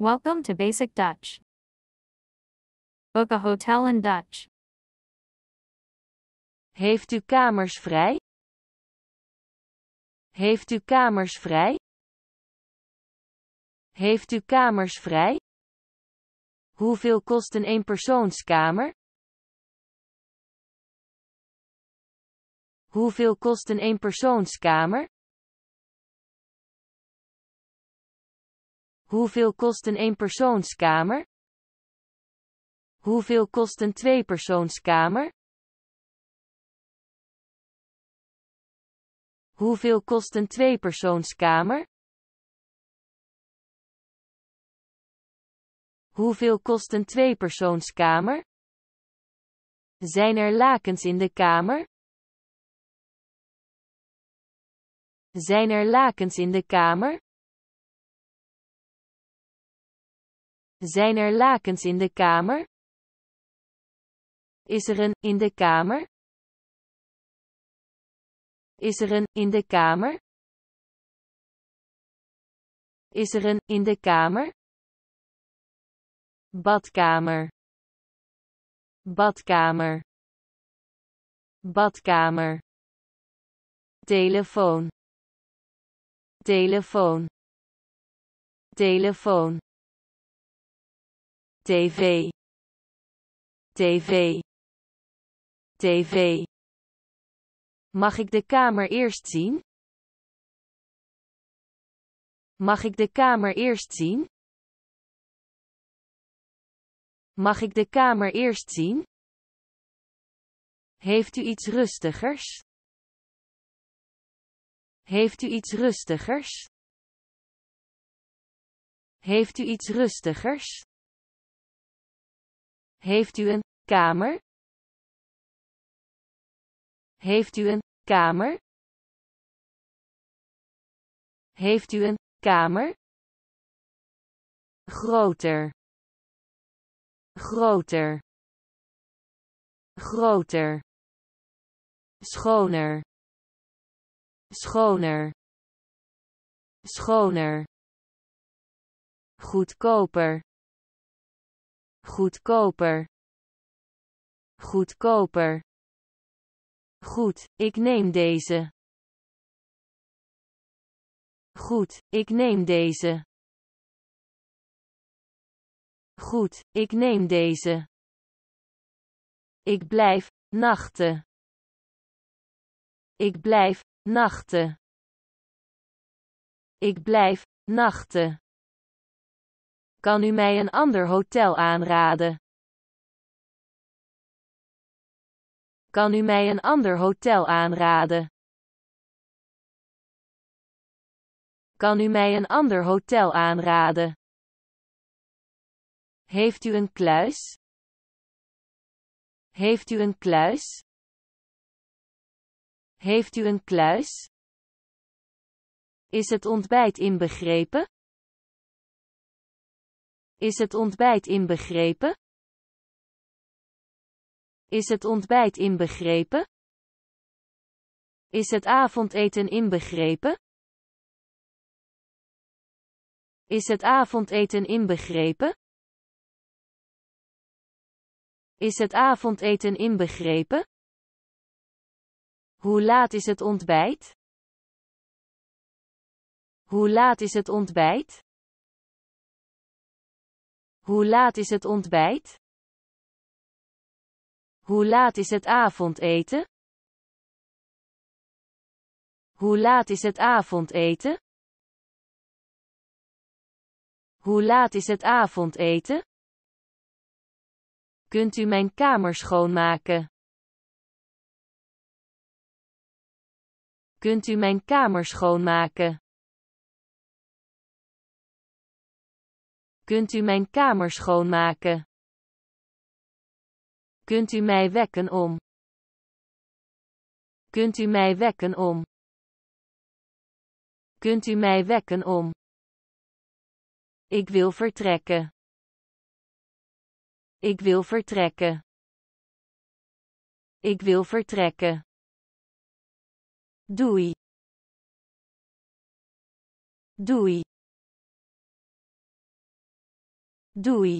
Welcome to Basic Dutch. Book a hotel in Dutch. Heeft u kamers vrij? Heeft u kamers vrij? Heeft u kamers vrij? Hoeveel kost een eenpersoonskamer? Hoeveel kost een eenpersoonskamer? Hoeveel kost een eenpersoonskamer? Hoeveel kost een tweepersoonskamer? Hoeveel kost een tweepersoonskamer? Hoeveel kost een tweepersoonskamer? Zijn er lakens in de kamer? Zijn er lakens in de kamer? Zijn er lakens in de kamer? Is er een in de kamer? Is er een in de kamer? Is er een in de kamer? Badkamer. Badkamer. Badkamer. Telefoon. Telefoon. Telefoon. TV TV TV Mag ik de kamer eerst zien? Mag ik de kamer eerst zien? Mag ik de kamer eerst zien? Heeft u iets rustigers? Heeft u iets rustigers? Heeft u iets rustigers? Heeft u een kamer? Heeft u een kamer? Heeft u een kamer? Groter. Groter. Groter. Schoner. Schoner. Schoner. Goedkoper goedkoper, goedkoper. Goed, ik neem deze. Goed, ik neem deze. Goed, ik neem deze. Ik blijf nachten. Ik blijf nachten. Ik blijf nachten. Kan u mij een ander hotel aanraden? Kan u mij een ander hotel aanraden? Kan u mij een ander hotel aanraden? Heeft u een kluis? Heeft u een kluis? Heeft u een kluis? Is het ontbijt inbegrepen? Is het ontbijt inbegrepen? Is het ontbijt inbegrepen? Is het avondeten inbegrepen? Is het avondeten inbegrepen? Is het avondeten inbegrepen? Hoe laat is het ontbijt? Hoe laat is het ontbijt? Hoe laat is het ontbijt? Hoe laat is het avondeten? Hoe laat is het avondeten? Hoe laat is het avondeten? Kunt u mijn kamer schoonmaken? Kunt u mijn kamer schoonmaken? Kunt u mijn kamer schoonmaken? Kunt u mij wekken om? Kunt u mij wekken om? Kunt u mij wekken om? Ik wil vertrekken. Ik wil vertrekken. Ik wil vertrekken. Doei. Doei. dui